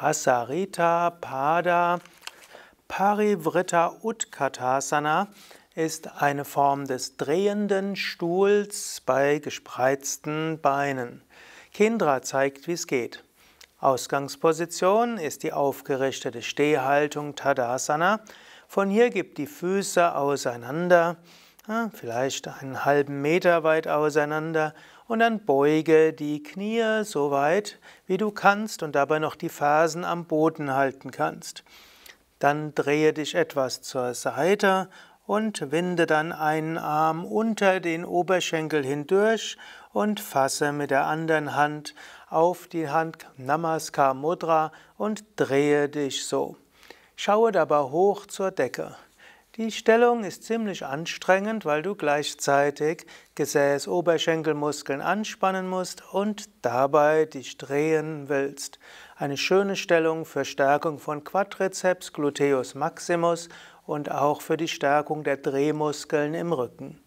Prasarita Pada Parivritta Utkatasana ist eine Form des drehenden Stuhls bei gespreizten Beinen. Kendra zeigt, wie es geht. Ausgangsposition ist die aufgerichtete Stehhaltung Tadasana. Von hier gibt die Füße auseinander. Ah, vielleicht einen halben Meter weit auseinander und dann beuge die Knie so weit, wie du kannst und dabei noch die Fersen am Boden halten kannst. Dann drehe dich etwas zur Seite und winde dann einen Arm unter den Oberschenkel hindurch und fasse mit der anderen Hand auf die Hand Namaskar Mudra und drehe dich so. Schaue dabei hoch zur Decke. Die Stellung ist ziemlich anstrengend, weil du gleichzeitig Gesäß, Oberschenkelmuskeln anspannen musst und dabei dich drehen willst. Eine schöne Stellung für Stärkung von Quadrizeps, Gluteus maximus und auch für die Stärkung der Drehmuskeln im Rücken.